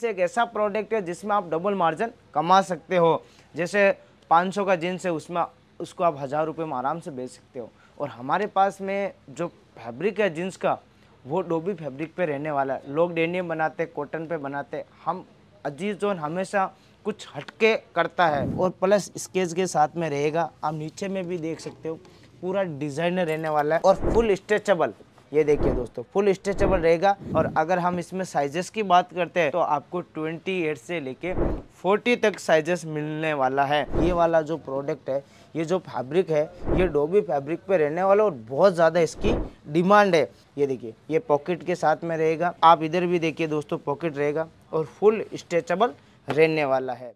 jeans एक ऐसा product है जिसमें आप डबल मार्जिन कमा सकते हो जैसे 500 का जीन्स है उसमें उसको आप हज़ार रुपये में आराम से बेच सकते हो और हमारे पास में जो फैब्रिक है जीन्स का वो डोबी फैब्रिक पे रहने वाला है लोग डेनियम बनाते कॉटन पे बनाते हम अजीज जोन हमेशा कुछ हटके करता है और प्लस स्केच के साथ में रहेगा आप नीचे में भी देख सकते हो पूरा डिजाइनर रहने वाला है और फुल स्ट्रेचेबल ये देखिए दोस्तों फुल स्ट्रेचेबल रहेगा और अगर हम इसमें साइजेस की बात करते हैं तो आपको 28 से लेके 40 तक साइजेस मिलने वाला है ये वाला जो प्रोडक्ट है ये जो फैब्रिक है ये डोबी फैब्रिक पे रहने वाला और बहुत ज़्यादा इसकी डिमांड है ये देखिए ये पॉकेट के साथ में रहेगा आप इधर भी देखिए दोस्तों पॉकेट रहेगा और फुल स्ट्रेचेबल रहने वाला है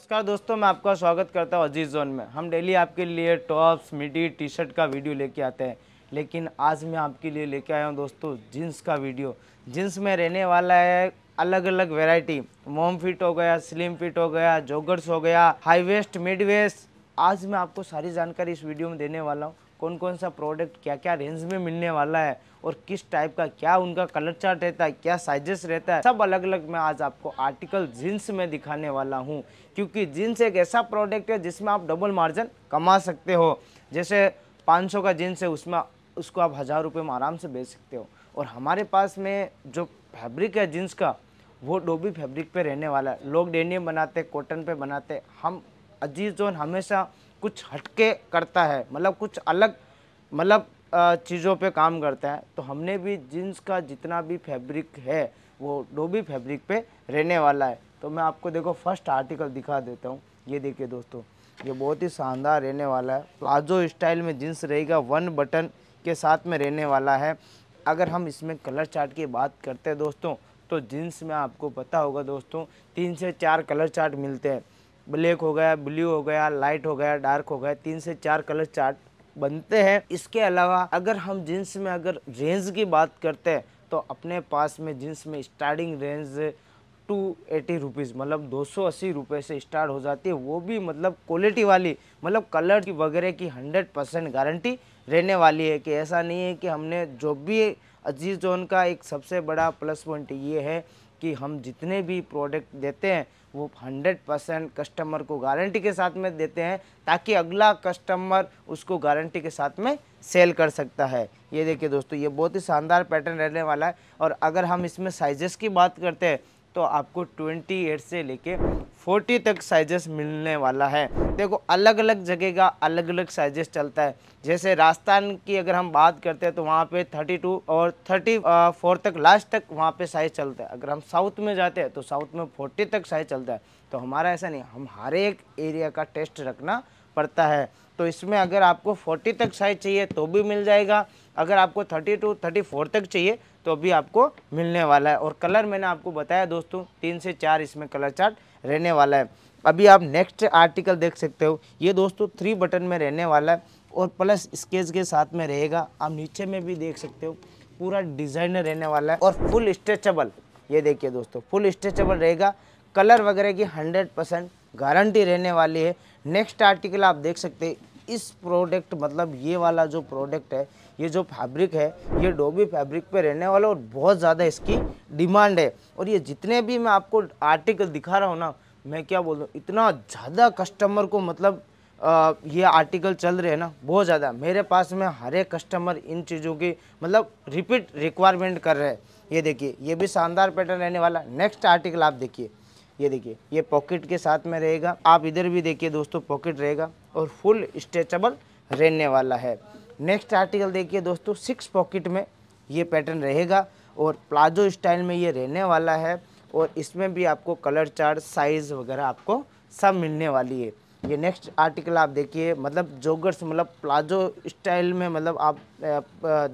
नमस्कार दोस्तों मैं आपका स्वागत करता हूँ अजीज जोन में हम डेली आपके लिए टॉप्स मिडी टी शर्ट का वीडियो लेके आते हैं लेकिन आज मैं आपके लिए लेके आया हूँ दोस्तों जीन्स का वीडियो जीन्स में रहने वाला है अलग अलग वेराइटी मोम फिट हो गया स्लिम फिट हो गया जोगर्स हो गया हाई वेस्ट मिड वेस्ट आज मैं आपको सारी जानकारी इस वीडियो में देने वाला हूँ कौन कौन सा प्रोडक्ट क्या क्या रेंज में मिलने वाला है और किस टाइप का क्या उनका कलर चार्ट रहता है क्या साइजेस रहता है सब अलग अलग मैं आज आपको आर्टिकल जीन्स में दिखाने वाला हूँ क्योंकि जीन्स एक ऐसा प्रोडक्ट है जिसमें आप डबल मार्जिन कमा सकते हो जैसे पाँच का जीन्स है उसमें उसको आप हज़ार रुपये में आराम से बेच सकते हो और हमारे पास में जो फैब्रिक है जीन्स का वो डोबी फैब्रिक पे रहने वाला है लोग डेनियम बनाते कॉटन पे बनाते हम अजीज जोन हमेशा कुछ हटके करता है मतलब कुछ अलग मतलब चीज़ों पे काम करता है तो हमने भी जींस का जितना भी फैब्रिक है वो डोबी फैब्रिक पे रहने वाला है तो मैं आपको देखो फर्स्ट आर्टिकल दिखा देता हूँ ये देखिए दोस्तों ये बहुत ही शानदार रहने वाला है प्लाजो स्टाइल में जीन्स रहेगा वन बटन के साथ में रहने वाला है अगर हम इसमें कलर चार्ट की बात करते हैं दोस्तों तो जींस में आपको पता होगा दोस्तों तीन से चार कलर चार्ट मिलते हैं ब्लैक हो गया ब्लू हो गया लाइट हो गया डार्क हो गया तीन से चार कलर चार्ट बनते हैं इसके अलावा अगर हम जींस में अगर रेंज की बात करते हैं तो अपने पास में जींस में starting range two eighty rupees मतलब दो सौ अस्सी रुपये से स्टार्ट हो जाती है वो भी मतलब क्वालिटी वाली मतलब कलर की वगैरह की हंड्रेड परसेंट गारंटी रहने वाली है कि ऐसा नहीं है कि हमने जो भी अजीज जोन का एक सबसे बड़ा प्लस पॉइंट ये है कि हम जितने भी प्रोडक्ट देते हैं वो 100 परसेंट कस्टमर को गारंटी के साथ में देते हैं ताकि अगला कस्टमर उसको गारंटी के साथ में सेल कर सकता है ये देखिए दोस्तों ये बहुत ही शानदार पैटर्न रहने वाला है और अगर हम इसमें साइजेस की बात करते हैं तो आपको 28 से लेके 40 तक साइजेस मिलने वाला है देखो अलग अलग जगह का अलग अलग साइजेस चलता है जैसे राजस्थान की अगर हम बात करते हैं तो वहाँ पे 32 और 34 तक लास्ट तक वहाँ पे साइज चलता है अगर हम साउथ में जाते हैं तो साउथ में 40 तक साइज चलता है तो हमारा ऐसा नहीं हम हर एक एरिया का टेस्ट रखना पड़ता है तो इसमें अगर आपको फोर्टी तक साइज चाहिए तो भी मिल जाएगा अगर आपको थर्टी टू तक चाहिए तो अभी आपको मिलने वाला है और कलर मैंने आपको बताया दोस्तों तीन से चार इसमें कलर चार्ट रहने वाला है अभी आप नेक्स्ट आर्टिकल देख सकते हो ये दोस्तों थ्री बटन में रहने वाला है और प्लस स्केच के साथ में रहेगा आप नीचे में भी देख सकते हो पूरा डिजाइनर रहने वाला है और फुल स्ट्रेचेबल ये देखिए दोस्तों फुल स्ट्रेचेबल रहेगा कलर वगैरह की हंड्रेड परसेंट गारंटी रहने वाली है नेक्स्ट आर्टिकल आप देख सकते इस प्रोडक्ट मतलब ये वाला जो प्रोडक्ट है ये जो फैब्रिक है ये डोबी फैब्रिक पे रहने वाला और बहुत ज़्यादा इसकी डिमांड है और ये जितने भी मैं आपको आर्टिकल दिखा रहा हूँ ना मैं क्या बोल रहा इतना ज़्यादा कस्टमर को मतलब आ, ये आर्टिकल चल रहे हैं ना बहुत ज़्यादा मेरे पास में हर एक कस्टमर इन चीज़ों की मतलब रिपीट रिक्वायरमेंट कर रहे हैं ये देखिए ये भी शानदार पैटर्न रहने वाला नेक्स्ट आर्टिकल आप देखिए ये देखिए ये पॉकेट के साथ में रहेगा आप इधर भी देखिए दोस्तों पॉकेट रहेगा और फुल स्ट्रेचबल रहने वाला है नेक्स्ट आर्टिकल देखिए दोस्तों सिक्स पॉकेट में ये पैटर्न रहेगा और प्लाजो स्टाइल में ये रहने वाला है और इसमें भी आपको कलर चार्ट साइज़ वगैरह आपको सब मिलने वाली है ये नेक्स्ट आर्टिकल आप देखिए मतलब जोगर्स मतलब प्लाजो स्टाइल में मतलब आप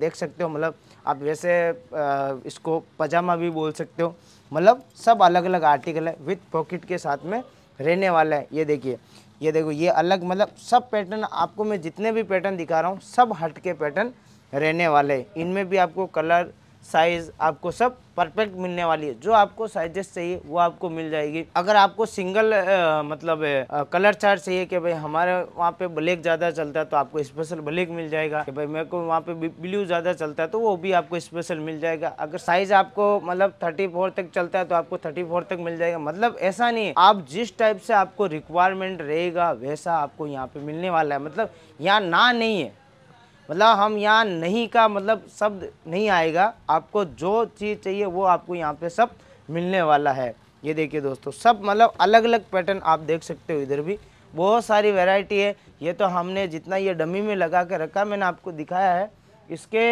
देख सकते हो मतलब आप वैसे इसको पजामा भी बोल सकते हो मतलब सब अलग अलग आर्टिकल है विथ पॉकेट के साथ में रहने वाला है ये देखिए ये देखो ये अलग मतलब सब पैटर्न आपको मैं जितने भी पैटर्न दिखा रहा हूँ सब हट के पैटर्न रहने वाले हैं इनमें भी आपको कलर साइज़ आपको सब परफेक्ट मिलने वाली है जो आपको साइजेस चाहिए वो आपको मिल जाएगी अगर आपको सिंगल आ, मतलब आ, कलर चार्ट चाहिए कि भाई हमारे वहाँ पे ब्लैक ज़्यादा चलता है तो आपको स्पेशल ब्लैक मिल जाएगा कि भाई मेरे को वहाँ पे ब्लू ज़्यादा चलता है तो वो भी आपको स्पेशल मिल जाएगा अगर साइज आपको मतलब थर्टी फोर तक चलता है तो आपको थर्टी फोर तक मिल जाएगा मतलब ऐसा नहीं है आप जिस टाइप से आपको रिक्वायरमेंट रहेगा वैसा आपको यहाँ पे मिलने वाला है मतलब यहाँ ना नहीं है मतलब हम यहाँ नहीं का मतलब शब्द नहीं आएगा आपको जो चीज़ चाहिए वो आपको यहाँ पे सब मिलने वाला है ये देखिए दोस्तों सब मतलब अलग अलग पैटर्न आप देख सकते हो इधर भी बहुत सारी वैरायटी है ये तो हमने जितना ये डमी में लगा के रखा मैंने आपको दिखाया है इसके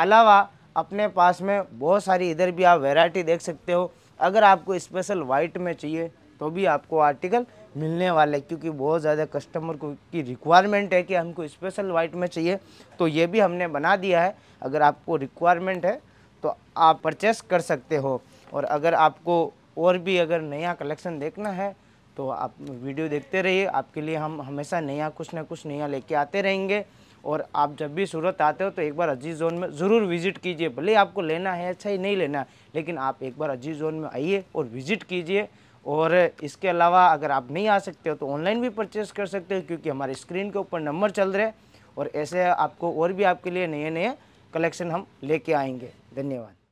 अलावा अपने पास में बहुत सारी इधर भी आप वेराइटी देख सकते हो अगर आपको स्पेशल वाइट में चाहिए तो भी आपको आर्टिकल मिलने वाला है क्योंकि बहुत ज़्यादा कस्टमर को की रिक्वायरमेंट है कि हमको स्पेशल वाइट में चाहिए तो ये भी हमने बना दिया है अगर आपको रिक्वायरमेंट है तो आप परचेस कर सकते हो और अगर आपको और भी अगर नया कलेक्शन देखना है तो आप वीडियो देखते रहिए आपके लिए हम हमेशा नया कुछ ना कुछ नया लेके आते रहेंगे और आप जब भी सूरत आते हो तो एक बार अजीज जोन में ज़रूर विज़िट कीजिए भले आपको लेना है अच्छा ही नहीं लेना है लेकिन आप एक बार अजीज जोन में आइए और विज़िट कीजिए और इसके अलावा अगर आप नहीं आ सकते हो तो ऑनलाइन भी परचेस कर सकते हो क्योंकि हमारे स्क्रीन के ऊपर नंबर चल रहे और ऐसे आपको और भी आपके लिए नए नए कलेक्शन हम लेके आएंगे धन्यवाद